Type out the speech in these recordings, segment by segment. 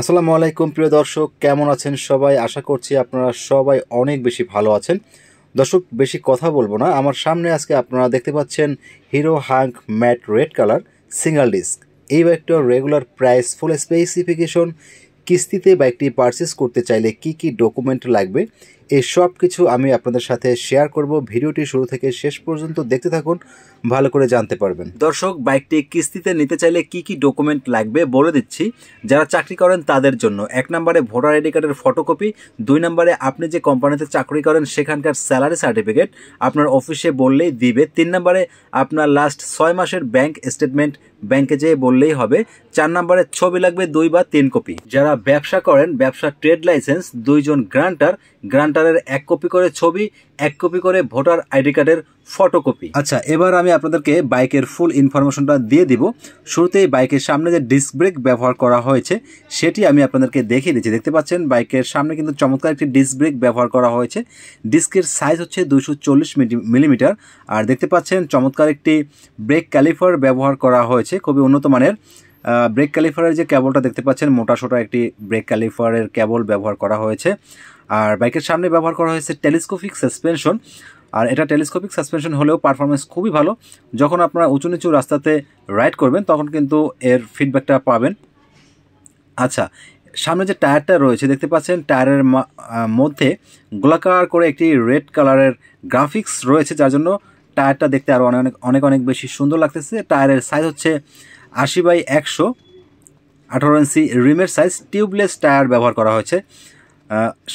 আসসালামু আলাইকুম প্রিয় দর্শক কেমন আছেন সবাই আশা করছি আপনারা সবাই অনেক বেশি ভালো আছেন দর্শক বেশি কথা বলবো না আমার সামনে আজকে আপনারা দেখতে পাচ্ছেন Hero Hunk matte red colour single disc এই বাইকটার রেগুলার প্রাইস ফুল স্পেসিফিকেশন কিস্তিতে বাইকটি পারচেস করতে চাইলে কি কি ডকুমেন্ট লাগবে এই সব কিছু আমি আপনাদের সাথে শেয়ার করব ভিডিওটি শুরু থেকে শেষ পর্যন্ত দেখতে থাকুন ভালো করে জানতে পারবেন দর্শক বাইকটি কিস্তিতে নিতে চাইলে কি কি ডকুমেন্ট লাগবে বলে দিচ্ছি যারা চাকরি করেন তাদের জন্য এক নম্বরে ভোটার আইডি কার্ডের ফটোকপি দুই নম্বরে আপনি যে কোম্পানিতে চাকরি করেন সেখানকার স্যালারি সার্টিফিকেট আপনার অফিসে বললেই দিবে তিন নম্বরে আপনার লাস্ট ছয় মাসের ব্যাংক স্টেটমেন্ট ব্যাংকে যেয়ে বললেই হবে চার নম্বরে ছবি লাগবে দুই বা তিন কপি যারা ব্যবসা করেন ব্যবসা ট্রেড লাইসেন্স দুইজন গ্রান্টার গ্রান্টার ভোটারের এক কপি করে ছবি এক কপি করে ভোটার আইডি কার্ডের ফটোকপি আচ্ছা এবার আমি আপনাদেরকে বাইকের ফুল ইনফরমেশনটা দিয়ে দিব শুরুতেই বাইকের সামনে যে ডিস্ক ব্রেক ব্যবহার করা হয়েছে সেটি আমি আপনাদেরকে দেখিয়ে দিচ্ছি দেখতে পাচ্ছেন বাইকের সামনে কিন্তু চমৎকার একটি ডিস্ক ব্রেক ব্যবহার করা হয়েছে ডিস্কের সাইজ হচ্ছে দুশো চল্লিশ মিলিমিটার আর দেখতে পাচ্ছেন চমৎকার একটি ব্রেক ক্যালিফার ব্যবহার করা হয়েছে খুবই উন্নত মানের ব্রেক ক্যালিফারের যে ক্যাবলটা দেখতে পাচ্ছেন মোটা সোটা একটি ব্রেক ক্যালিফারের ক্যাবল ব্যবহার করা হয়েছে আর বাইকের সামনে ব্যবহার করা হয়েছে টেলিস্কোপিক সাসপেনশন আর এটা টেলিস্কোপিক সাসপেনশন হলেও পারফরমেন্স খুবই ভালো যখন আপনারা উঁচু নিচু রাস্তাতে রাইড করবেন তখন কিন্তু এর ফিডব্যাকটা পাবেন আচ্ছা সামনে যে টায়ারটা রয়েছে দেখতে পাচ্ছেন টায়ারের মধ্যে গোলাকার করে একটি রেড কালারের গ্রাফিক্স রয়েছে যার জন্য টায়ারটা দেখতে আরও অনেক অনেক অনেক বেশি সুন্দর লাগতেছে টায়ারের সাইজ হচ্ছে আশি বাই একশো আঠারো ইঞ্চি রিমের সাইজ টিউবলেস টায়ার ব্যবহার করা হয়েছে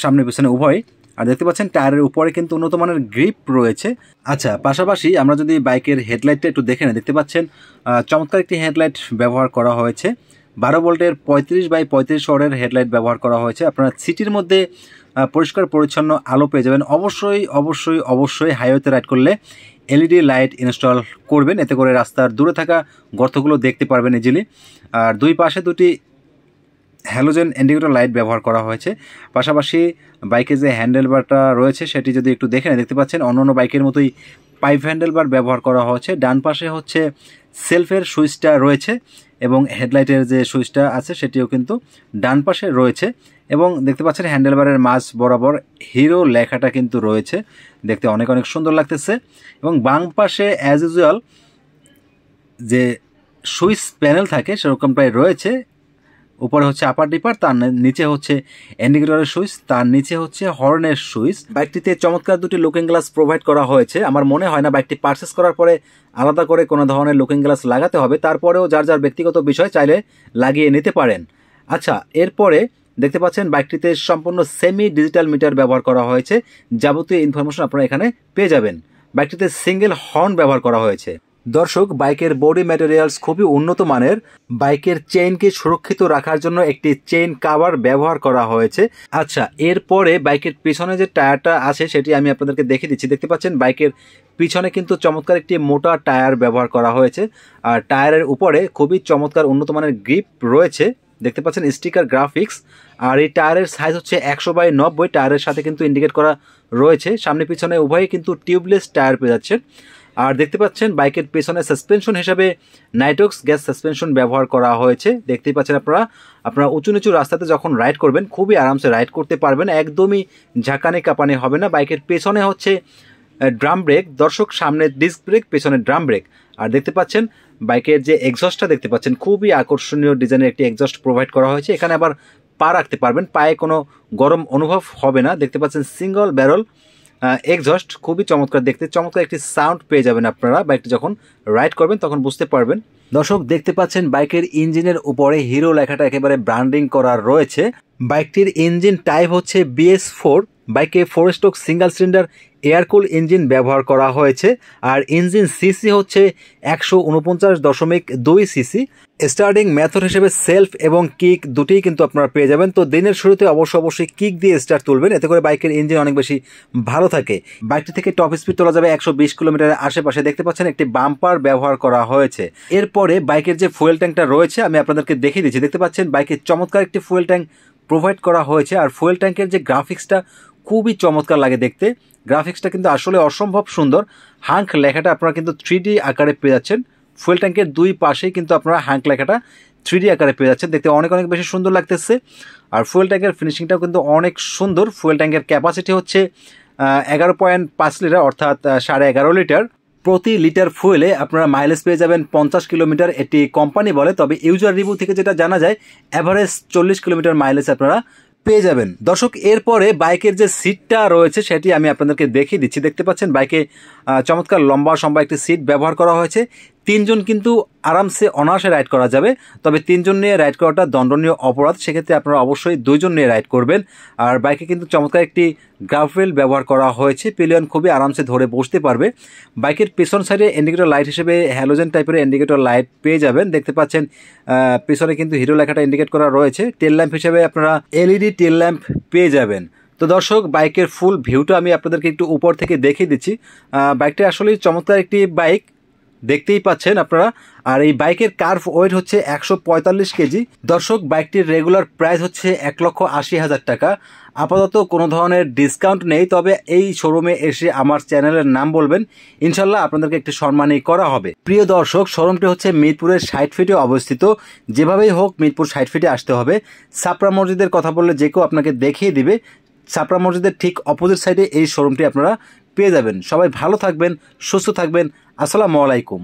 সামনে পিছনে উভয় আর দেখতে পাচ্ছেন টায়ারের উপরে কিন্তু উন্নত মানের গ্রিপ রয়েছে আচ্ছা পাশাপাশি আমরা যদি বাইকের হেডলাইটটা একটু দেখে নিই দেখতে পাচ্ছেন চমৎকার একটি হেডলাইট ব্যবহার করা হয়েছে বারো ভোল্টের পঁয়ত্রিশ বাই পঁয়ত্রিশ শহরের হেডলাইট ব্যবহার করা হয়েছে আপনারা সিটির মধ্যে পরিষ্কার পরিচ্ছন্ন আলো পেয়ে যাবেন অবশ্যই অবশ্যই অবশ্যই হাইওয়েতে রাইড করলে এলইডি লাইট ইনস্টল করবেন এতে করে রাস্তার দূরে থাকা গর্তগুলো দেখতে পারবেন ইজিলি আর দুই পাশে দুটি হ্যালোজেন ইন্ডিকেটর লাইট ব্যবহার করা হয়েছে পাশাপাশি বাইকে যে হ্যান্ডেল বারটা রয়েছে সেটি যদি একটু দেখে দেখতে পাচ্ছেন অন্যান্য বাইকের মতোই পাইপ হ্যান্ডেল বার ব্যবহার করা হয়েছে ডান পাশে হচ্ছে সেলফের সুইচটা রয়েছে এবং হেডলাইটের যে সুইচটা আছে সেটিও কিন্তু ডান পাশে রয়েছে এবং দেখতে পাচ্ছেন হ্যান্ডেলবারের মাছ বরাবর হিরো লেখাটা কিন্তু রয়েছে দেখতে অনেক অনেক সুন্দর লাগতেছে এবং বাম পাশে অ্যাজ ইউজুয়াল যে সুইচ প্যানেল থাকে সেরকমটাই রয়েছে উপরে হচ্ছে আপার ডিপার তার নিচে হচ্ছে ইন্ডিকেটরের সুইচ তার নিচে হচ্ছে হর্নের সুইচ বাইকটিতে চমৎকার দুটি লুকিং গ্লাস প্রোভাইড করা হয়েছে আমার মনে হয় না বাইকটি পারচেস করার পরে আলাদা করে কোনো ধরনের লুকিং গ্লাস লাগাতে হবে তারপরেও যার যার ব্যক্তিগত বিষয় চাইলে লাগিয়ে নিতে পারেন আচ্ছা এরপরে দেখতে পাচ্ছেন বাইকটিতে সম্পূর্ণ সেমি ডিজিটাল মিটার ব্যবহার করা হয়েছে যাবতীয় ইনফরমেশন আপনারা এখানে পেয়ে যাবেন বাইকটিতে সিঙ্গেল হর্ন ব্যবহার করা হয়েছে দর্শক বাইকের বডি ম্যাটেরিয়ালস খুবই উন্নত মানের বাইকের চেইনকে সুরক্ষিত রাখার জন্য একটি চেইন কাভার ব্যবহার করা হয়েছে আচ্ছা এরপরে বাইকের পিছনে যে টায়ারটা আছে সেটি আমি আপনাদেরকে দেখে দিচ্ছি দেখতে পাচ্ছেন বাইকের পিছনে কিন্তু চমৎকার একটি মোটা টায়ার ব্যবহার করা হয়েছে আর টায়ারের উপরে খুবই চমৎকার উন্নত মানের গ্রিপ রয়েছে দেখতে পাচ্ছেন স্টিকার গ্রাফিক্স আর এই টায়ারের সাইজ হচ্ছে একশো বাই নব্বই টায়ারের সাথে কিন্তু ইন্ডিকেট করা রয়েছে সামনে পিছনে উভয়ে কিন্তু টিউবলেস টায়ার পেয়ে যাচ্ছে আর দেখতে পাচ্ছেন বাইকের পেছনে সাসপেনশন হিসাবে নাইটক্স গ্যাস সাসপেনশন ব্যবহার করা হয়েছে দেখতেই পাচ্ছেন আপনারা আপনারা উঁচু নিচু রাস্তাতে যখন রাইড করবেন খুবই আরামসে রাইড করতে পারবেন একদমই ঝাঁকানি কাঁপানি হবে না বাইকের পেছনে হচ্ছে ড্রাম ব্রেক দর্শক সামনে ডিস্ক ব্রেক পেছনে ড্রাম ব্রেক আর দেখতে পাচ্ছেন বাইকের যে এক্সস্টটা দেখতে পাচ্ছেন খুবই আকর্ষণীয় ডিজাইনের একটি এক্সস্ট প্রোভাইড করা হয়েছে এখানে আবার পা রাখতে পারবেন পায়ে কোনো গরম অনুভব হবে না দেখতে পাচ্ছেন সিঙ্গল ব্যারল এক্সস্ট খুবই চমৎকার দেখতে চমৎকার একটি সাউন্ড পেয়ে যাবেন আপনারা বাইকটি যখন রাইড করবেন তখন বুঝতে পারবেন দর্শক দেখতে পাচ্ছেন বাইকের ইঞ্জিনের উপরে হিরো লেখাটা একেবারে ব্র্যান্ডিং করা রয়েছে বাইকটির ইঞ্জিন টাইপ হচ্ছে বিএস ফোর বাইকে four stroke single cylinder air cool engine ব্যবহার করা হয়েছে আর ইঞ্জিন সিসি হচ্ছে একশো উনপঞ্চাশ দশমিক দুই সিসি স্টার্টিং মেথড হিসেবে সেলফ এবং কিক দুটিই কিন্তু আপনারা পেয়ে যাবেন তো দিনের শুরুতে অবশ্য অবশ্যই কিক দিয়ে স্টার্ট তুলবেন এতে করে বাইকের ইঞ্জিন অনেক বেশি ভালো থাকে বাইকটি থেকে টপ স্পিড তোলা যাবে একশো বিশ কিলোমিটারের আশেপাশে দেখতে পাচ্ছেন একটি বাম্পার ব্যবহার করা হয়েছে এরপরে বাইকের যে ফুয়েল ট্যাঙ্কটা রয়েছে আমি আপনাদেরকে দেখিয়ে দিচ্ছি দেখতে পাচ্ছেন বাইকের চমৎকার একটি ফুয়েল ট্যাঙ্ক প্রোভাইড করা হয়েছে আর ফুয়েল ট্যাঙ্কের যে গ্রাফিক্সটা খুবই চমৎকার লাগে দেখতে গ্রাফিক্সটা কিন্তু আসলে অসম্ভব সুন্দর হাঙ্ক লেখাটা আপনারা কিন্তু থ্রি আকারে পেয়ে যাচ্ছেন ফুয়েল ট্যাঙ্কের দুই পাশেই কিন্তু আপনারা হাঙ্ক লেখাটা থ্রি আকারে পেয়ে যাচ্ছেন দেখতে অনেক অনেক বেশি সুন্দর লাগতেছে আর ফুয়েল ট্যাঙ্কের ফিনিশিংটাও কিন্তু অনেক সুন্দর ফুয়েল ট্যাঙ্কের ক্যাপাসিটি হচ্ছে এগারো পয়েন্ট পাঁচ লিটার অর্থাৎ সাড়ে এগারো লিটার প্রতি লিটার ফুয়েলে আপনারা মাইলেজ পেয়ে যাবেন পঞ্চাশ কিলোমিটার এটি কোম্পানি বলে তবে ইউজার রিভিউ থেকে যেটা জানা যায় অ্যাভারেজ চল্লিশ কিলোমিটার মাইলেজ আপনারা পেয়ে যাবেন দর্শক এরপরে বাইকের যে সিটটা রয়েছে সেটি আমি আপনাদেরকে দেখিয়ে দিচ্ছি দেখতে পাচ্ছেন বাইকে চমৎকার লম্বা সম্বা একটি সিট ব্যবহার করা হয়েছে তিনজন কিন্তু আরামসে অনায়াসে রাইড করা যাবে তবে তিনজন নিয়ে রাইড করাটা দণ্ডনীয় অপরাধ সেক্ষেত্রে আপনারা অবশ্যই দুইজন নিয়ে রাইড করবেন আর বাইকে কিন্তু চমৎকার একটি গ্রাফেল ব্যবহার করা হয়েছে পিলিয়ন খুবই আরামসে ধরে বসতে পারবে বাইকের পেছন সাইডে ইন্ডিকেটর লাইট হিসেবে হ্যালোজেন টাইপের ইন্ডিকেটর লাইট পেয়ে যাবেন দেখতে পাচ্ছেন পেছনে কিন্তু হিরো লেখাটা ইন্ডিকেট করা রয়েছে টেল ল্যাম্প হিসেবে আপনারা এলইডি টেল ল্যাম্প পেয়ে যাবেন তো দর্শক বাইকের ফুল ভিউটা আমি আপনাদেরকে একটু উপর থেকে দেখিয়ে দিচ্ছি বাইকটি আসলে চমৎকার একটি বাইক দেখতেই পাচ্ছেন আপনারা আর এই বাইকের কার্ভ ওয়েট হচ্ছে একশো কেজি দর্শক বাইকটির রেগুলার প্রাইস হচ্ছে এক লক্ষ আশি হাজার টাকা আপাতত কোনো ধরনের ডিসকাউন্ট নেই তবে এই শোরুমে এসে আমার চ্যানেলের নাম বলবেন ইনশাল্লাহ আপনাদেরকে একটি সম্মানই করা হবে প্রিয় দর্শক শোরুমটি হচ্ছে মিরপুরের সাইড ফিটে অবস্থিত যেভাবেই হোক মিরপুর সাইড ফিটে আসতে হবে সাপরা মসজিদের কথা বললে যে কেউ আপনাকে দেখিয়ে দিবে ছাপড়া মসজিদের ঠিক অপোজিট সাইডে এই শোরুমটি আপনারা পেয়ে যাবেন সবাই ভালো থাকবেন সুস্থ থাকবেন আসসালামু আলাইকুম